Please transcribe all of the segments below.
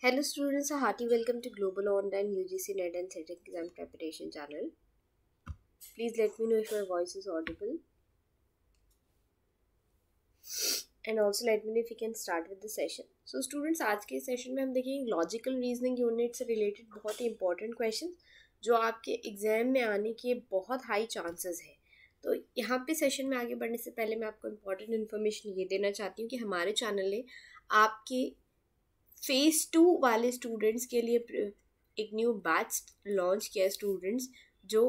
Hello students, a hearty welcome to Global Online UGC NET and SET exam preparation channel please let me know if your voice is audible and also let me if you can start with the session so students आज के session में हम देखेंगे logical reasoning unit से related बहुत ही important question जो आपके एग्जाम में आने के बहुत हाई चांसेस है तो यहाँ पे सेशन में आगे बढ़ने से पहले मैं आपको इम्पॉर्टेंट इन्फॉर्मेशन ये देना चाहती हूँ कि हमारे चैनल ने आपके फेज़ टू वाले स्टूडेंट्स के लिए एक न्यू बैच लॉन्च किया है स्टूडेंट्स जो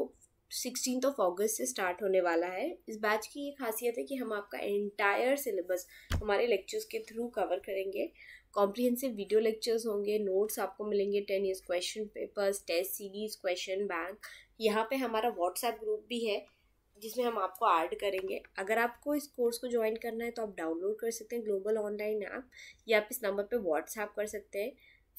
सिक्सटीन ऑफ अगस्त से स्टार्ट होने वाला है इस बैच की ये खासियत है कि हम आपका एंटायर सिलेबस हमारे लेक्चर्स के थ्रू कवर करेंगे कॉम्प्रिहेंसिव वीडियो लेक्चर्स होंगे नोट्स आपको मिलेंगे ten years question papers test series question bank यहाँ पे हमारा व्हाट्सएप ग्रुप भी है जिसमें हम आपको ऐड करेंगे अगर आपको इस कोर्स को ज्वाइन करना है तो आप डाउनलोड कर सकते हैं ग्लोबल ऑनलाइन ऐप या आप इस नंबर पे व्हाट्सएप कर सकते हैं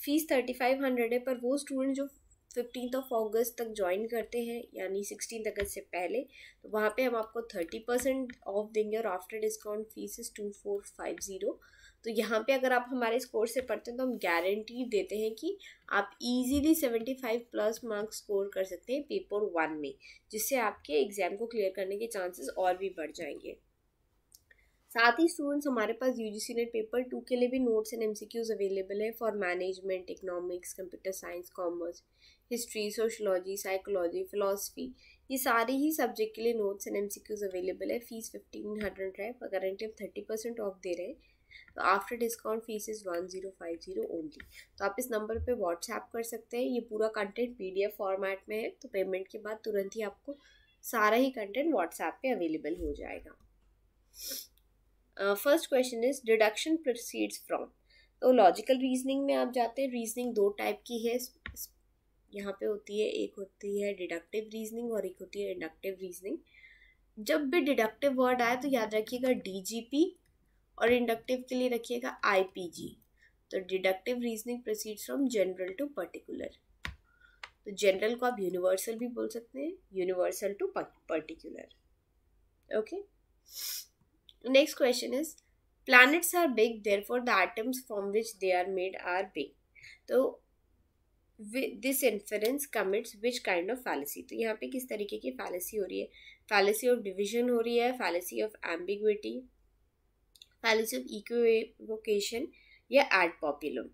फ़ीस थर्टी फाइव हंड्रेड है पर वो स्टूडेंट जो फिफ्टीन ऑफ अगस्त तक ज्वाइन करते हैं यानी सिक्सटीन अगस्त से पहले तो वहाँ पर हम आपको थर्टी परसेंट ऑफ देंगे और after discount fees is two four five zero तो यहाँ पे अगर आप हमारे इस कोर्स से पढ़ते हैं तो हम गारंटी देते हैं कि आप easily five plus marks score कर सकते हैं पेपर वन में जिससे आपके एग्ज़ाम को क्लियर करने के चांसेस और भी बढ़ जाएंगे साथ ही स्टूडेंट्स हमारे पास U G NET paper two के लिए भी notes and M C Qs available है for management economics computer science commerce history sociology psychology philosophy ये सारे ही सब्जेक्ट के लिए notes and M C Qs available है फीस फिफ्टीन हंड्रेड है गारंटी करंटली हम थर्टी परसेंट ऑफ दे रहे हैं तो after discount fees is one zero five zero only तो आप इस नंबर पे व्हाट्सएप कर सकते हैं ये पूरा कंटेंट एफ फॉर्मेट में है तो पेमेंट के बाद तुरंत ही आपको सारा ही कंटेंट व्हाट्सएप पे अवेलेबल हो जाएगा first question is deduction proceeds from तो लॉजिकल रीजनिंग में आप जाते हैं रीजनिंग दो टाइप की है यहाँ पे होती है एक होती है डिडक्टिव रीजनिंग और एक होती है इंडक्टिव रीजनिंग जब भी डिडक्टिव वर्ड आए तो याद रखिएगा डी जी पी और इंडक्टिव के लिए रखिएगा आई तो deductive reasoning proceed from general to particular तो जनरल को आप यूनिवर्सल भी बोल सकते हैं universal to particular okay next question is planets are big therefore the items from which they are made are big तो this inference commits which kind of fallacy तो यहाँ पे किस तरीके की फैलेसी हो रही है फैलेसी ऑफ डिविजन हो रही है फैलेसी ऑफ एम्बिग्विटी पैलिसिव इक्वेशन या एड पॉपुलम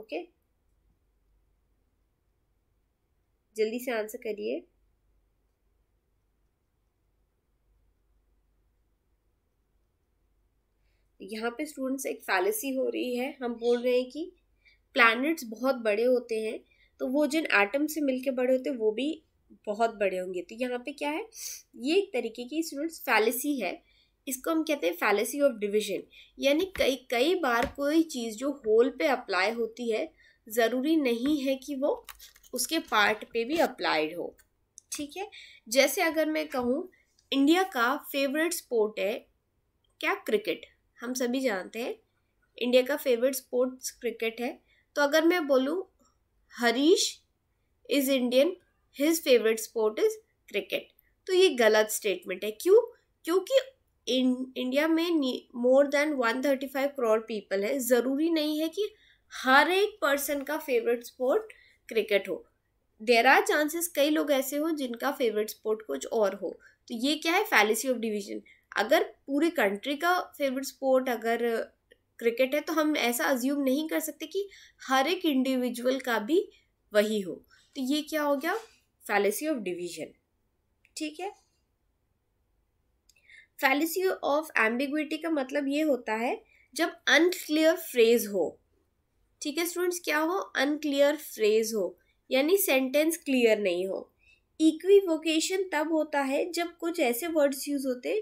ओके जल्दी से आंसर करिए यहाँ पे स्टूडेंट्स एक फैलेसी हो रही है हम बोल रहे हैं कि प्लैनेट्स बहुत बड़े होते हैं तो वो जिन एटम से मिलके बड़े होते हैं वो भी बहुत बड़े होंगे तो यहाँ पे क्या है ये एक तरीके की स्टूडेंट्स फैलेसी है इसको हम कहते हैं फैलेसी ऑफ डिविजन यानी कई कई बार कोई चीज़ जो होल पे अप्लाई होती है ज़रूरी नहीं है कि वो उसके पार्ट पे भी अप्लाइड हो ठीक है जैसे अगर मैं कहूँ इंडिया का फेवरेट स्पोर्ट है क्या क्रिकेट हम सभी जानते हैं इंडिया का फेवरेट स्पोर्ट्स क्रिकेट है तो अगर मैं बोलूँ Harish is Indian his favourite sport is cricket तो ये गलत स्टेटमेंट है क्यों क्योंकि इन, इंडिया में more than one thirty five crore people है ज़रूरी नहीं है कि हर एक पर्सन का फेवरेट स्पोर्ट क्रिकेट हो देर आर चांसेस कई लोग ऐसे हो जिनका फेवरेट स्पोर्ट कुछ और हो तो ये क्या है फैलिसी ऑफ डिवीजन अगर पूरी कंट्री का फेवरेट स्पोर्ट अगर क्रिकेट है तो हम ऐसा अज्यूम नहीं कर सकते कि हर एक इंडिविजुअल का भी वही हो तो ये क्या हो गया फैलेसी ऑफ डिवीजन ठीक है फैलिसी ऑफ एम्बिग्विटी का मतलब ये होता है जब अनक्लियर फ्रेज हो ठीक है स्टूडेंट्स क्या हो अनक्लियर फ्रेज हो यानी सेंटेंस क्लियर नहीं हो इक्विवोकेशन तब होता है जब कुछ ऐसे वर्ड्स यूज होते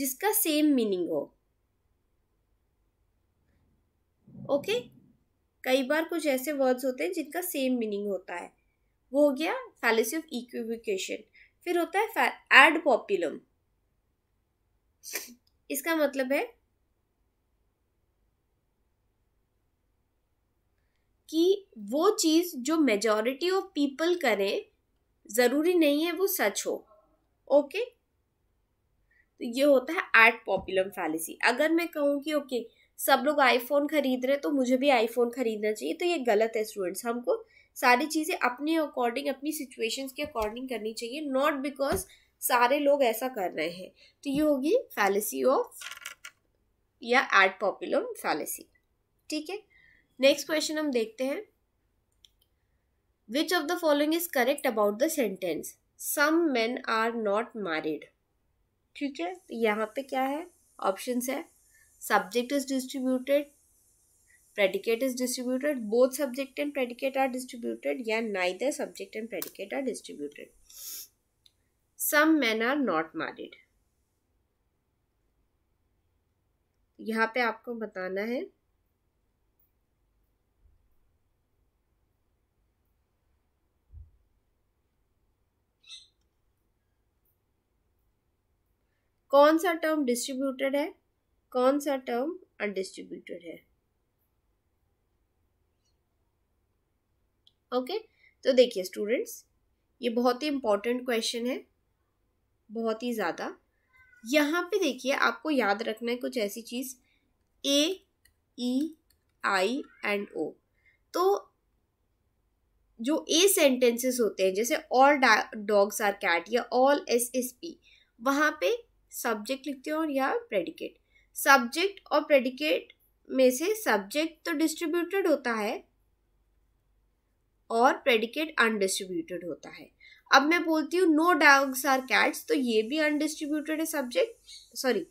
जिसका सेम मीनिंग हो ओके okay? कई बार कुछ ऐसे वर्ड्स होते हैं जिनका सेम मीनिंग होता है वो हो गया फैलिसी ऑफ इक्विवोकेशन फिर होता है एड पॉपुलम इसका मतलब है कि वो चीज़ जो मेजॉरिटी ऑफ पीपल करें ज़रूरी नहीं है वो सच हो ओके तो ये होता है एट पॉपुलर फैलिसी अगर मैं कहूँ कि ओके सब लोग आईफोन खरीद रहे हैं तो मुझे भी आईफोन खरीदना चाहिए तो ये गलत है स्टूडेंट्स हमको सारी चीज़ें अपने अकॉर्डिंग अपनी सिचुएशंस के अकॉर्डिंग करनी चाहिए नॉट बिकॉज सारे लोग ऐसा कर रहे हैं तो ये होगी फैलेसी ऑफ या एड पॉपुलम फैलेसी ठीक है नेक्स्ट क्वेश्चन हम देखते हैं which of the following is correct about the sentence some man are not married ठीक है यहाँ पे क्या है ऑप्शंस है subject is distributed predicate is distributed both subject and predicate are distributed या neither subject and predicate are distributed some man are not married यहाँ पे आपको बताना है कौन सा टर्म डिस्ट्रीब्यूटेड है कौन सा टर्म अनडिस्ट्रीब्यूटेड है ओके okay? तो देखिए स्टूडेंट्स ये बहुत ही इंपॉर्टेंट क्वेश्चन है बहुत ही ज़्यादा यहाँ पे देखिए आपको याद रखना है कुछ ऐसी चीज़ ए ई आई एंड ओ तो जो ए सेंटेंसेस होते हैं जैसे ऑल डॉग्स आर कैट या ऑल एस एस पी वहाँ पे सब्जेक्ट लिखते हैं और या प्रेडिकेट सब्जेक्ट और प्रेडिकेट में से सब्जेक्ट तो डिस्ट्रीब्यूटेड होता है और प्रेडिकेट अनडिस्ट्रीब्यूटेड होता है अब मैं बोलती हूँ नो डॉग्स आर कैट्स तो ये भी अनडिस्ट्रीब्यूटेड है सब्जेक्ट सॉरी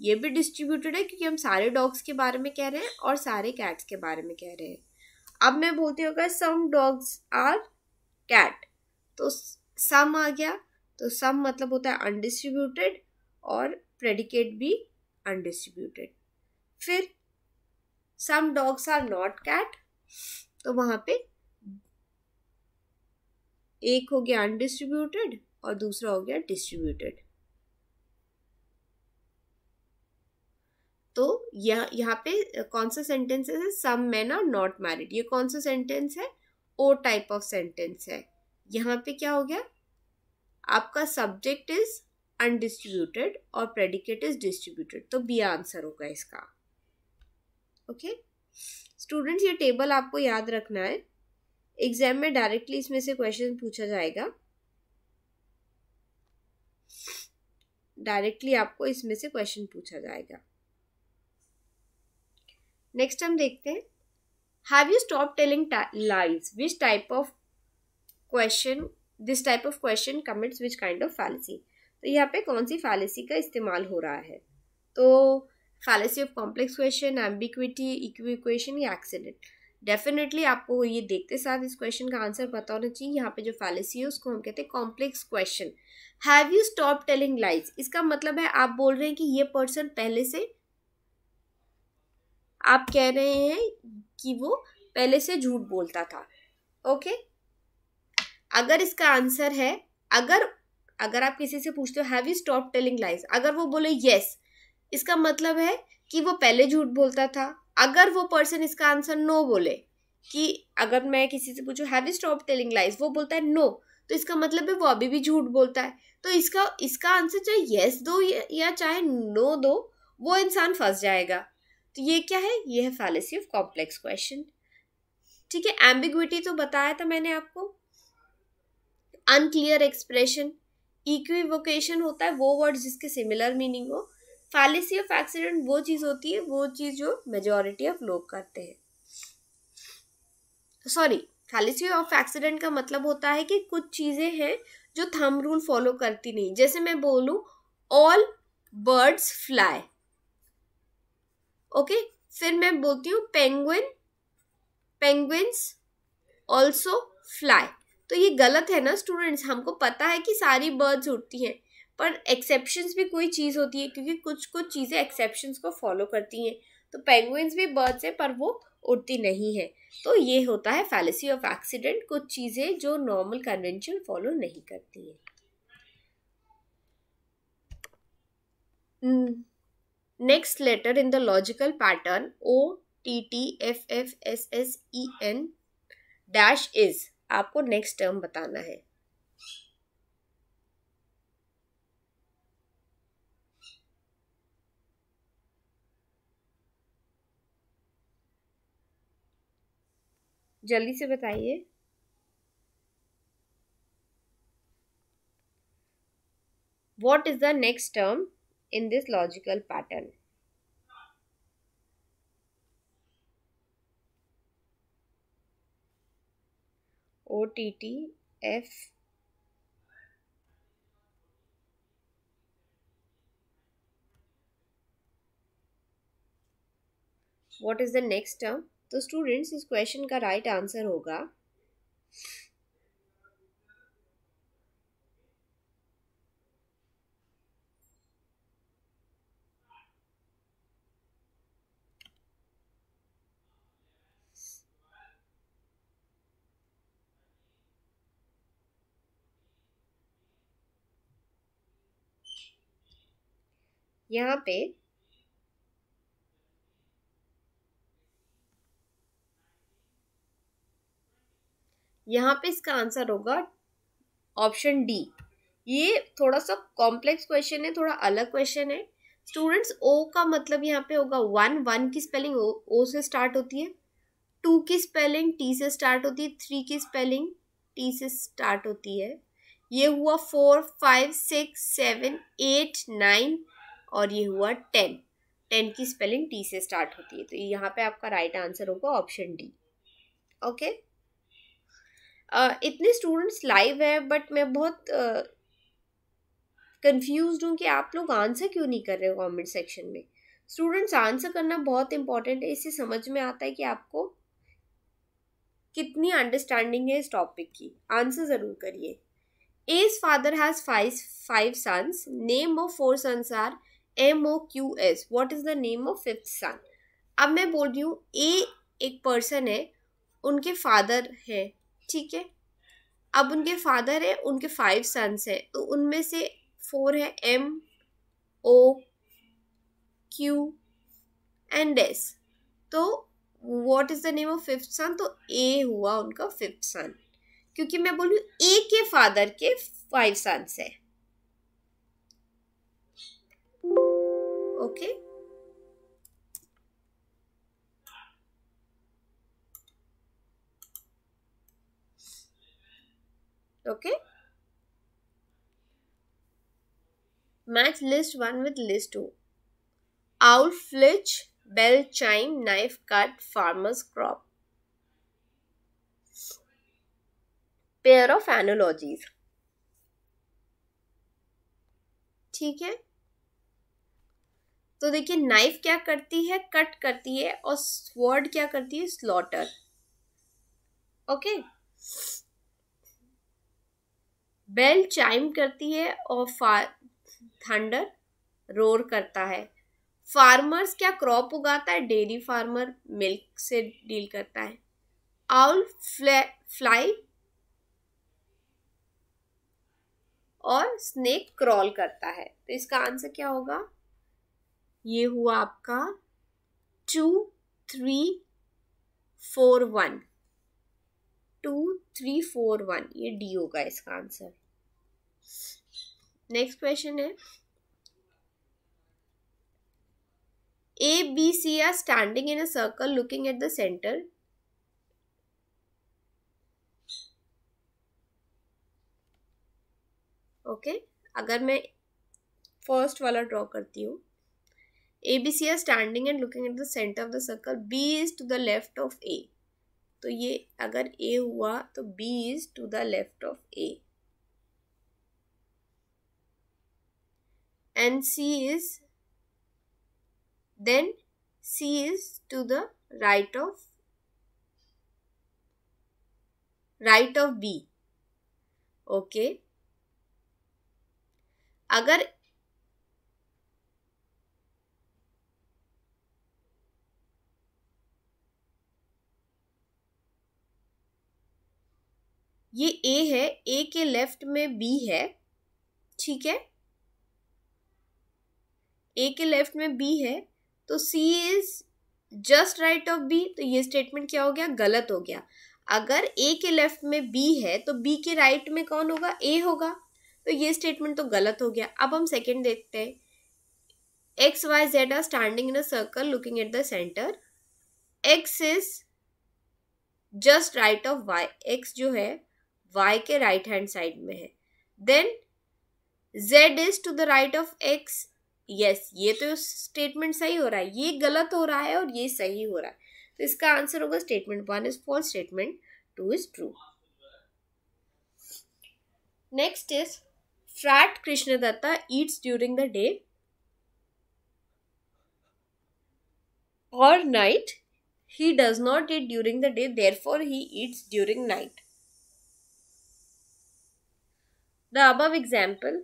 ये भी डिस्ट्रीब्यूटेड है क्योंकि हम सारे डॉग्स के बारे में कह रहे हैं और सारे कैट्स के बारे में कह रहे हैं अब मैं बोलती हूँ अगर सम डॉग्स आर कैट तो सम आ गया तो सम मतलब होता है अनडिस्ट्रीब्यूटेड और प्रेडिकेट भी अनडिस्ट्रीब्यूटेड फिर some dogs are not cat तो वहाँ पे एक हो गया अनडिस्ट्रीब्यूटेड और दूसरा हो गया डिस्ट्रीब्यूटेड तो यह यहाँ पे कौन सा सेंटेंस है some man are not married ये कौन सा सेंटेंस है ओ टाइप ऑफ सेंटेंस है यहाँ पे क्या हो गया आपका सब्जेक्ट इज अनडिस्ट्रीब्यूटेड और प्रेडिकेट इज डिस्ट्रीब्यूटेड तो बी आंसर होगा इसका ओके okay? स्टूडेंट्स ये टेबल आपको याद रखना है एग्जाम में डायरेक्टली इसमें से क्वेश्चन पूछा जाएगा डायरेक्टली आपको इसमें से क्वेश्चन पूछा जाएगा नेक्स्ट हम देखते हैं have you stop telling lies which type of question this type of question commits which kind of fallacy तो यहाँ पे कौन सी फैलेसी का इस्तेमाल हो रहा है तो fallacy of complex question ambiguity equation या एक्सीडेंट डेफिनेटली आपको ये देखते साथ इस क्वेश्चन का आंसर पता होना चाहिए यहाँ पे जो फैलेसी है उसको हम कहते हैं complex question have you stop telling lies इसका मतलब है आप बोल रहे हैं कि ये पर्सन पहले से आप कह रहे हैं कि वो पहले से झूठ बोलता था ओके okay? अगर इसका आंसर है अगर अगर आप किसी से पूछते हो have you stop telling lies अगर वो बोले येस yes, इसका मतलब है कि वो पहले झूठ बोलता था अगर वो पर्सन इसका आंसर नो बोले कि अगर मैं किसी से पूछूँ have you stop telling lies वो बोलता है नो तो इसका मतलब है वो अभी भी झूठ बोलता है तो इसका इसका आंसर चाहे येस दो या चाहे नो दो वो इंसान फंस जाएगा तो ये क्या है ये है फैलेसी ऑफ कॉम्प्लेक्स क्वेश्चन ठीक है एम्बिग्विटी तो बताया था मैंने आपको अनक्लियर एक्सप्रेशन इक्वी वोकेशन होता है वो वर्ड जिसके सिमिलर मीनिंग हो फैलिसी ऑफ एक्सीडेंट वो चीज़ होती है वो चीज़ जो मेजोरिटी ऑफ लोग करते हैं सॉरी फैलिसी ऑफ एक्सीडेंट का मतलब होता है कि कुछ चीज़ें हैं जो थम रूल फॉलो करती नहीं जैसे मैं बोलूँ ऑल बर्ड्स फ्लाई ओके फिर मैं बोलती हूँ पेंगुइन पेंगुइन्स ऑल्सो फ्लाई तो ये गलत है ना स्टूडेंट्स हमको पता है कि सारी बर्ड्स उड़ती हैं पर एक्सेप्शंस भी कोई चीज़ होती है क्योंकि कुछ कुछ चीज़ें एक्सेप्शंस को फॉलो करती हैं तो पेंगुइन्स भी बर्ड्स हैं पर वो उड़ती नहीं है तो ये होता है फैलेसी ऑफ एक्सीडेंट कुछ चीज़ें जो नॉर्मल कन्वेंशन फॉलो नहीं करती हैं next letter in the logical pattern O T T F F S S E N dash is आपको नेक्स्ट टर्म बताना है जल्दी से बताइए what is the next term in this logical pattern O T T F what is the next term तो students इस क्वेश्चन का राइट right आंसर होगा यहाँ पे यहाँ पे इसका आंसर होगा ऑप्शन डी ये थोड़ा सा कॉम्प्लेक्स क्वेश्चन है थोड़ा अलग क्वेश्चन है स्टूडेंट्स ओ का मतलब यहाँ पे होगा वन वन की स्पेलिंग ओ, ओ से स्टार्ट होती है टू की स्पेलिंग टी से स्टार्ट होती है थ्री की स्पेलिंग टी से स्टार्ट होती है ये हुआ four five six seven eight nine और ये हुआ टेन टेन की स्पेलिंग टी से स्टार्ट होती है तो यहाँ पे आपका राइट आंसर होगा ऑप्शन डी ओके इतने स्टूडेंट्स लाइव है बट मैं बहुत कंफ्यूज हूँ कि आप लोग आंसर क्यों नहीं कर रहे हो कॉमेंट सेक्शन में स्टूडेंट्स आंसर करना बहुत इंपॉर्टेंट है इससे समझ में आता है कि आपको कितनी अंडरस्टैंडिंग है इस टॉपिक की आंसर ज़रूर करिए A's father has five five sons name of four sons are M O Q S what is the name of fifth son अब मैं बोल रही हूँ ए एक पर्सन है उनके फादर हैं ठीक है अब उनके फादर है उनके फाइव सन्स है तो उनमें से फोर है M O Q and S तो what is the name of fifth son तो ए हुआ उनका फिफ्थ सन क्योंकि मैं बोलूँ ए के फादर के फाइव सन्स है okay okay? okay match list 1 with list 2 owl flitch bell chime knife cut farmer's crop pair of analogies ठीक है तो देखिए नाइफ क्या करती है कट करती है और स्वर्ड क्या करती है slaughter okay okay? Bell chime करती है और थंडर रोर करता है फार्मर्स क्या क्रॉप उगाता है डेयरी फार्मर मिल्क से डील करता है आउल फ्लाई और स्नेक क्रॉल करता है तो इसका आंसर क्या होगा ये हुआ आपका two three four one two three four one ये डी होगा इसका आंसर नेक्स्ट क्वेश्चन है A B C are standing in a circle looking at the centre okay अगर मैं फर्स्ट वाला ड्रॉ करती हूँ A B C are standing and looking at the centre of the circle B is to the left of A तो ये अगर A हुआ तो B is to the left of A and C is then C is to the right of right of B okay. अगर ये ए है ए के left में बी है ठीक है ए के लेफ्ट में बी है तो C is just right of B तो ये स्टेटमेंट क्या हो गया गलत हो गया अगर ए के लेफ्ट में बी है तो बी के राइट right में कौन होगा ए होगा तो ये स्टेटमेंट तो गलत हो गया अब हम सेकेंड देखते हैं X Y Z are standing in a circle looking at the centre X is just right of Y X जो है वाई के राइट हैंड साइड में है then Z is to the right of X yes ये तो statement सही हो रहा है ये गलत हो रहा है और ये सही हो रहा है तो इसका आंसर होगा statement one is false statement two is true next is fat Krishnadatta eats during the day night he he does not eat during the day therefore he eats during night the above example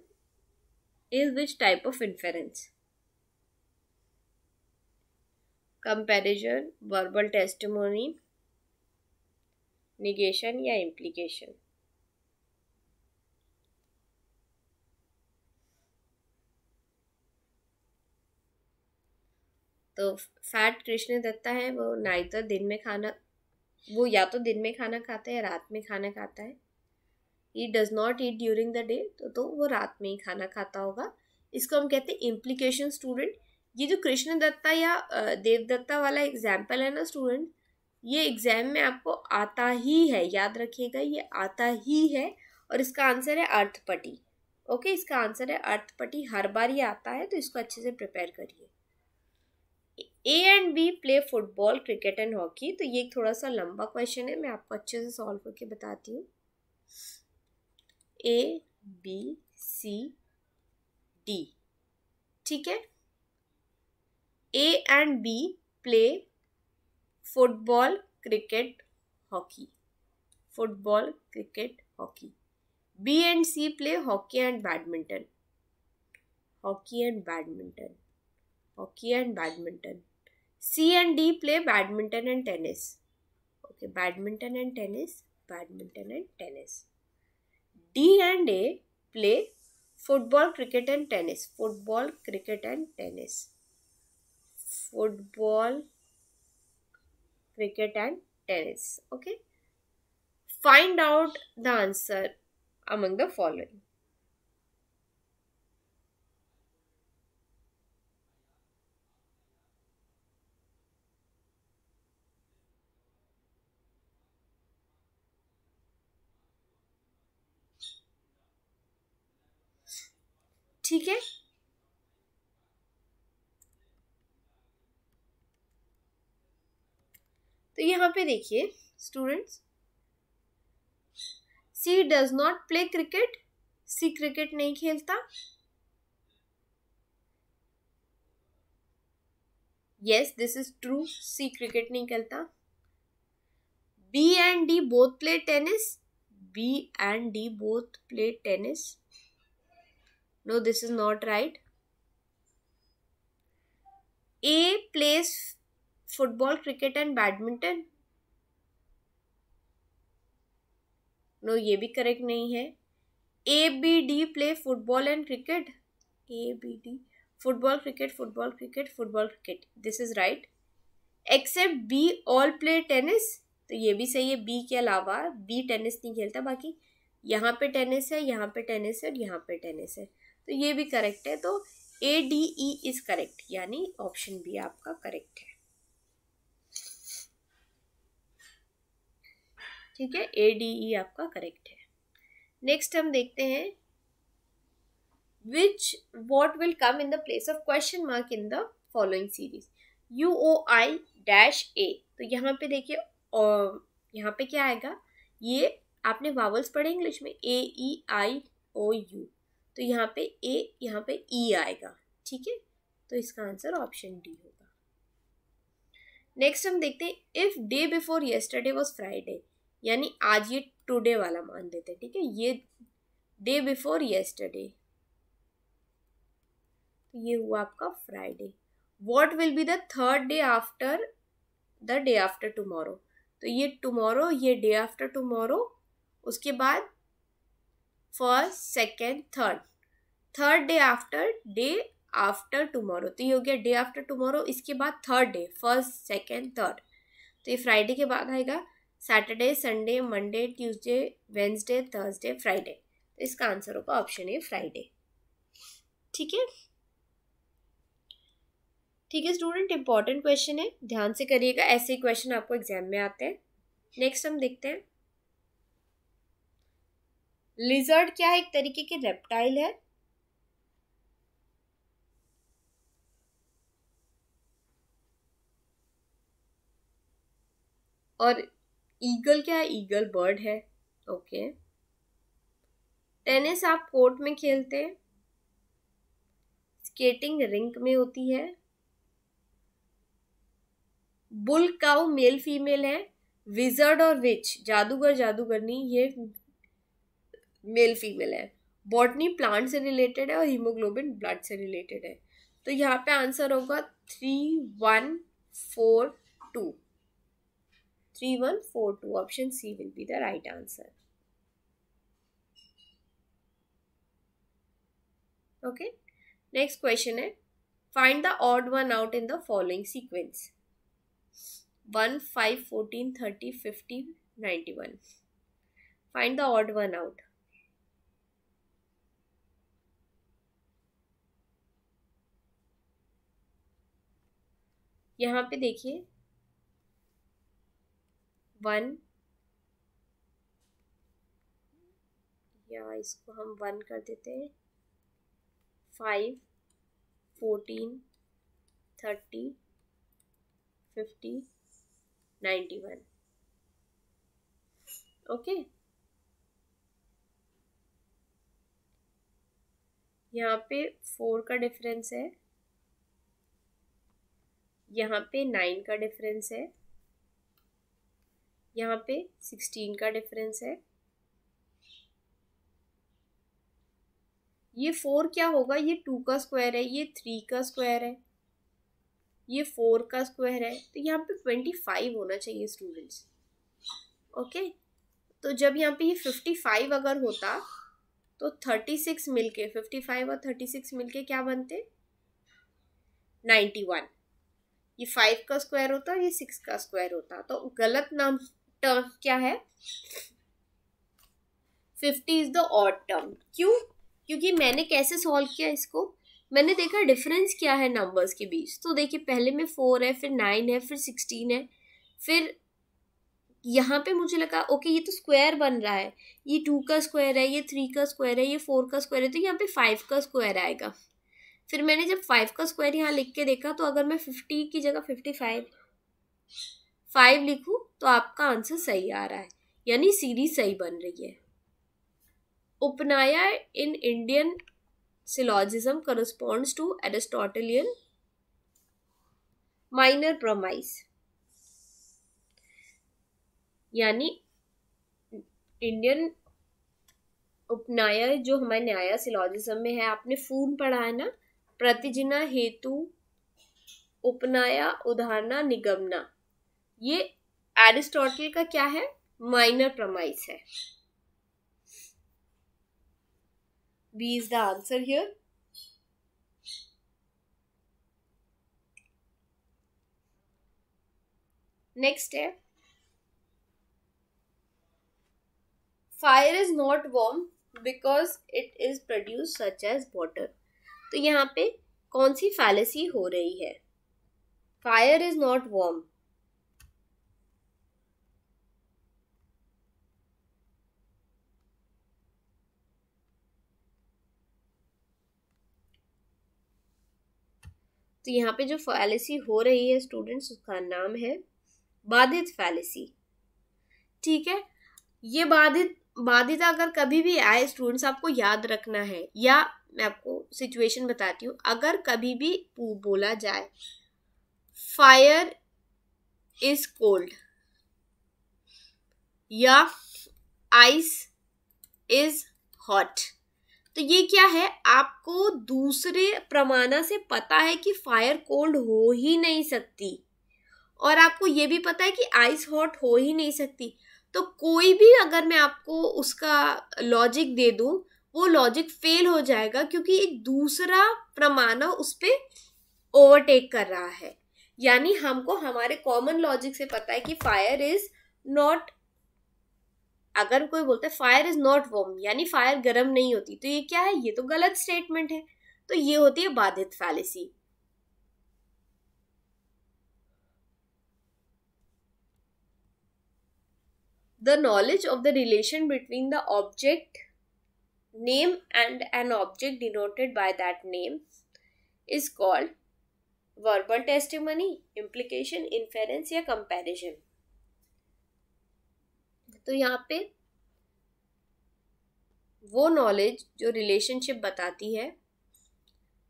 is which type of inference? Comparison, verbal testimony, negation या implication. तो fat Krishna Datta है वो नाइतर दिन में खाना वो या तो दिन में खाना खाता है रात में खाना खाता है he does not eat during the day तो तो वो रात में ही खाना खाता होगा इसको हम कहते हैं इम्प्लीकेशन स्टूडेंट ये जो कृष्ण दत्ता या देवदत्ता वाला एग्जाम्पल है ना स्टूडेंट ये एग्ज़ाम में आपको आता ही है याद रखिएगा ये आता ही है और इसका आंसर है अर्थपटी ओके इसका आंसर है अर्थपटी हर बार ये आता है तो इसको अच्छे से प्रिपेयर करिए A and B play football cricket and hockey तो ये थोड़ा सा लंबा क्वेश्चन है मैं आपको अच्छे से सॉल्व करके बताती हूँ ए बी सी डी ठीक है A and B play football cricket hockey football cricket hockey B and C play hockey and badminton hockey and badminton hockey and badminton C and D play badminton and tennis okay badminton and tennis badminton and tennis D and A play football, cricket, and tennis. Football, cricket, and tennis. Football, cricket, and tennis. Okay. Find out the answer among the following. ठीक है तो यहाँ पे देखिए students C does not play cricket C cricket नहीं खेलता yes this is true C cricket नहीं खेलता B and D both play tennis B and D both play tennis no this is not right a plays football cricket and badminton no no, ये भी correct नहीं है A B D play football and cricket A B D football cricket football cricket football cricket this is right except B all play tennis तो ये भी सही है B के अलावा बी टेनिस नहीं खेलता बाकी यहाँ पे टेनिस है यहाँ पे टेनिस है और यहाँ पे टेनिस है तो ये भी करेक्ट है तो A D E is correct यानी ऑप्शन बी आपका करेक्ट है ठीक है ए डी ई आपका करेक्ट है नेक्स्ट हम देखते हैं which what will come in the place of question mark in the following series U O I dash A तो यहाँ पे देखिए यहाँ पे क्या आएगा ये आपने वावल्स पढ़े इंग्लिश में ए ई आई ओ यू तो यहाँ पे ए यहाँ पे ई e आएगा ठीक है तो इसका आंसर ऑप्शन डी होगा नेक्स्ट हम देखते हैं if day before yesterday was Friday यानी आज ये टुडे वाला मान देते हैं ठीक है ये डे बिफोर येस्टरडे ये हुआ आपका Friday what will be the third day after the day after tomorrow तो ये टुमारो ये डे आफ्टर टमोरो उसके बाद first second third third day after day after tomorrow तो ये हो गया डे आफ्टर टुमारो इसके बाद third day first second third तो ये फ्राइडे के बाद आएगा Saturday Sunday Monday Tuesday Wednesday Thursday Friday तो इसका आंसर होगा ऑप्शन ए फ्राइडे ठीक है ठीक है स्टूडेंट इंपॉर्टेंट क्वेश्चन है ध्यान से करिएगा ऐसे ही क्वेश्चन आपको एग्जाम में आते हैं नेक्स्ट हम देखते हैं लिजर्ड क्या है एक तरीके के रेप्टाइल है और ईगल क्या है ईगल बर्ड है ओके टेनिस आप कोर्ट में खेलते हैं स्केटिंग रिंक में होती है बुल काउ मेल फीमेल है विजर्ड और विच जादूगर जादूगरनी ये मेल फीमेल है बॉटनी प्लांट से रिलेटेड है और हीमोग्लोबिन ब्लड से रिलेटेड है तो यहाँ पे आंसर होगा three one four two three one four two option C will be the right answer okay next question है find the odd one out in the following sequence one five fourteen thirty fifteen ninety one find the odd one out यहाँ पे देखिए one या इसको हम one कर देते हैं five fourteen thirty fifty ninety one okay यहाँ पे फोर का डिफरेंस है यहाँ पे नाइन का डिफरेंस है यहाँ पे सिक्सटीन का डिफरेंस है ये फोर क्या होगा ये टू का स्क्वायर है ये थ्री का स्क्वायर है ये फोर का स्क्वायर है तो यहाँ पे ट्वेंटी फाइव होना चाहिए स्टूडेंट्स ओके तो जब यहाँ पे ये फिफ्टी फाइव अगर होता तो थर्टी सिक्स मिल के फिफ्टी फाइव और थर्टी सिक्स मिल के क्या बनते नाइन्टी वन ये फाइव का स्क्वायर होता है ये सिक्स का स्क्वायर होता तो गलत नाम टर्म क्या है fifty is the odd term क्यों क्योंकि मैंने कैसे सॉल्व किया इसको मैंने देखा डिफरेंस क्या है नंबर्स के बीच तो देखिए पहले में फोर है फिर नाइन है फिर सिक्सटीन है फिर यहाँ पे मुझे लगा ओके ये तो स्क्वायर बन रहा है ये टू का स्क्वायर है ये थ्री का स्क्वायर है ये फोर का स्क्वायर है तो यहाँ पे फाइव का स्क्वायर आएगा फिर मैंने जब फाइव का स्क्वायर यहाँ लिख के देखा तो अगर मैं फिफ्टी की जगह फिफ्टी फाइव फाइव लिखूँ तो आपका आंसर सही आ रहा है यानी सीरीज सही बन रही है Upanaya in Indian syllogism corresponds to Aristotelian minor premise यानी इंडियन उपनाया जो हमारे न्याय सिलॉजिज्म में है आपने फून पढ़ा है ना प्रतिजना हेतु उपनाया उदाहरणा निगमना ये एरिस्टोटल का क्या है माइनर प्रमाइस है B is the answer here next है fire is not warm because it is produce such as water तो यहाँ पे कौन सी फैलेसी हो रही है फायर इज नॉट वॉर्म तो यहाँ पे जो फैलेसी हो रही है स्टूडेंट्स उसका नाम है बाधित फैलेसी ठीक है ये बाधित बाधित अगर कभी भी आए स्टूडेंट्स आपको याद रखना है या मैं आपको सिचुएशन बताती हूँ अगर कभी भी बोला जाए फायर इज कोल्ड या आइस इज हॉट तो ये क्या है आपको दूसरे प्रमाणा से पता है कि फायर कोल्ड हो ही नहीं सकती और आपको ये भी पता है कि आइस हॉट हो ही नहीं सकती तो कोई भी अगर मैं आपको उसका लॉजिक दे दूँ वो लॉजिक फेल हो जाएगा क्योंकि एक दूसरा प्रमाण उस पर ओवरटेक कर रहा है यानी हमको हमारे कॉमन लॉजिक से पता है कि फायर इज नॉट अगर कोई बोलता है फायर इज नॉट वॉर्म यानी फायर गर्म नहीं होती तो ये क्या है ये तो गलत स्टेटमेंट है तो ये होती है badhita fallacy the knowledge of the relation between the object name and an object denoted by that name is called verbal testimony implication inference या comparison तो यहाँ पे वो नॉलेज जो रिलेशनशिप बताती है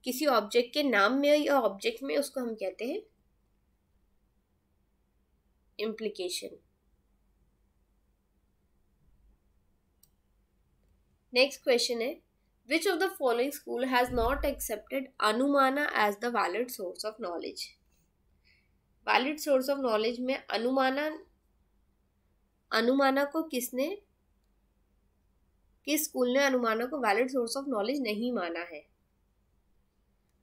किसी ऑब्जेक्ट के नाम में या ऑब्जेक्ट में उसको हम कहते हैं इम्प्लीकेशन नेक्स्ट क्वेश्चन है which of the following school has not accepted anumana as the valid source of knowledge valid source of knowledge में अनुमाना अनुमाना को किसने किस स्कूल ने अनुमाना को वैलिड सोर्स ऑफ नॉलेज नहीं माना है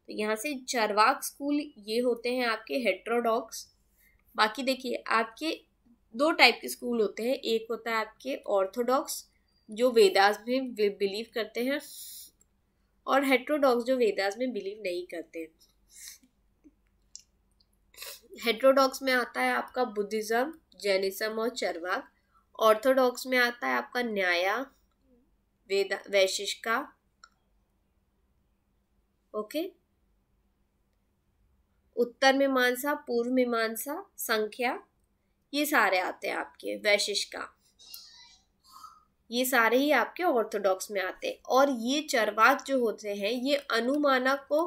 तो यहाँ से चरवाक स्कूल ये होते हैं आपके हेट्रोडॉक्स बाकी देखिए आपके दो टाइप के स्कूल होते हैं एक होता है आपके ऑर्थोडॉक्स जो वेदास में बिलीव करते हैं और हेट्रोडॉक्स जो वेदास में बिलीव नहीं करते हैं हेट्रोडॉक्स में आता है आपका बुद्धिज़्म जैनिज़्म और चरवाक ऑर्थोडॉक्स में आता है आपका न्याया वेदा वैशिष्का ओके उत्तर मीमांसा पूर्व मीमांसा संख्या ये सारे आते हैं आपके वैशिष्का ये सारे ही आपके ऑर्थोडॉक्स में आते हैं और ये चरवाक जो होते हैं ये अनुमाना को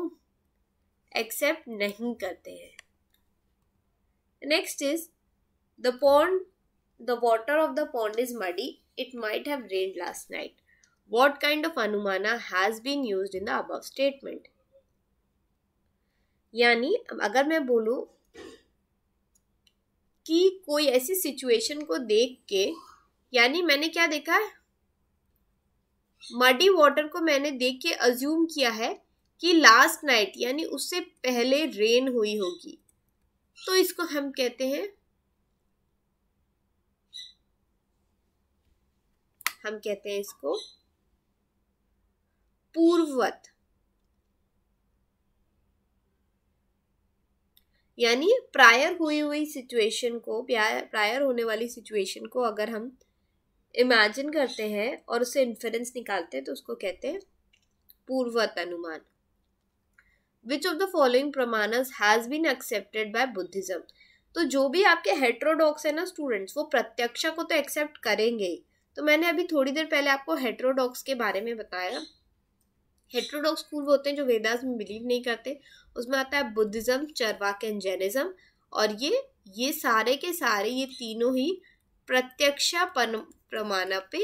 एक्सेप्ट नहीं करते हैं next is the pond the water of the pond is muddy it might have rain last night what kind of anumana has been use in the above statement यानी अगर मैं बोलूं कि कोई ऐसी सिचुएशन को देख के यानी मैंने क्या देखा है मडी वाटर को मैंने देख के अज्यूम किया है कि लास्ट नाइट यानी उससे पहले रेन हुई होगी तो इसको हम कहते हैं हम कहते हैं इसको पूर्ववत यानी प्रायर हुई हुई सिचुएशन को प्रायर होने वाली सिचुएशन को अगर हम इमेजिन करते हैं और उससे इन्फ्रेंस निकालते हैं तो उसको कहते हैं पूर्वत अनुमान which of the following pramanas has been accepted by Buddhism तो जो भी आपके हेट्रोडॉक्स है ना स्टूडेंट्स वो प्रत्यक्षा को तो एक्सेप्ट करेंगे ही तो मैंने अभी थोड़ी देर पहले आपको हेट्रोडॉक्स के बारे में बताया हेट्रोडॉक्स स्कूल होते हैं जो वेदास में बिलीव नहीं करते उसमें आता है बुद्धिज़्म चरवाक एंड जैनिज़्म और ये ये सारे के सारे ये तीनों ही प्रत्यक्ष प्रमाण पे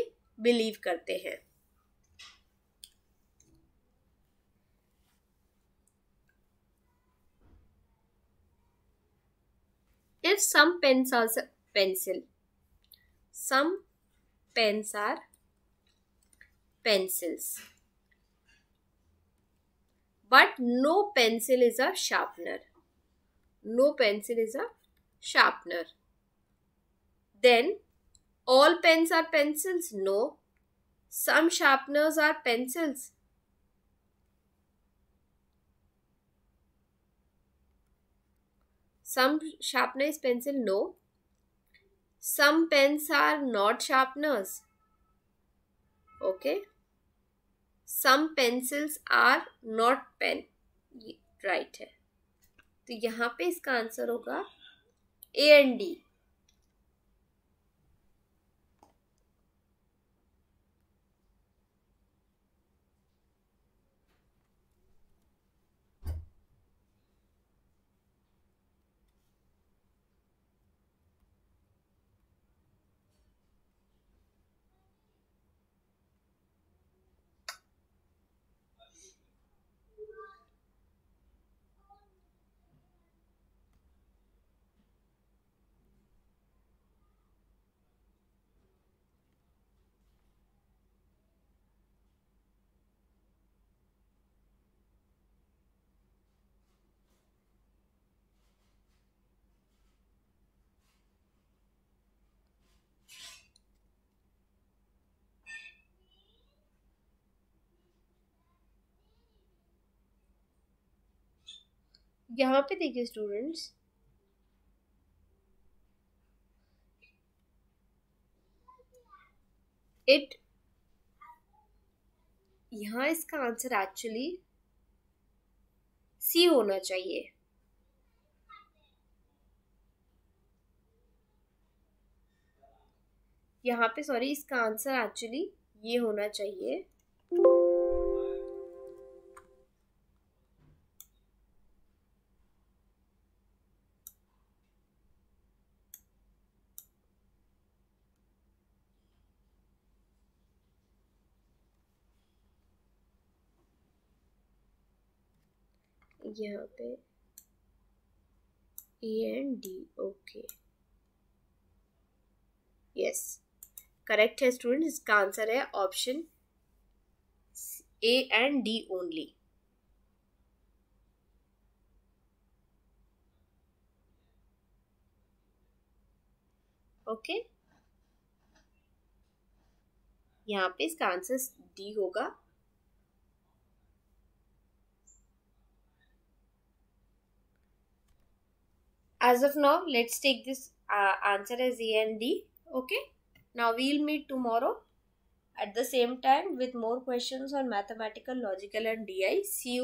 बिलीव करते हैं if some pens are pencil some pens are pencils but no pencil is a sharpener no pencil is a sharpener Then all pens are pencils? No. Some sharpeners are pencils. Some sharpener is pencil? No. Some pens are not sharpeners. Okay. Some pencils are not pen. right है तो यहाँ पे इसका answer होगा ए and D यहाँ पे देखिए students it यहाँ इसका आंसर एक्चुअली सी होना चाहिए यहाँ पे सॉरी इसका आंसर एक्चुअली ये होना चाहिए यहाँ पे A and D okay yes correct है स्टूडेंट इसका आंसर है option A and D only okay यहाँ पे इसका आंसर डी होगा as of now let's take this uh, answer as a and d okay now we'll meet tomorrow at the same time with more questions on mathematical logical and di see you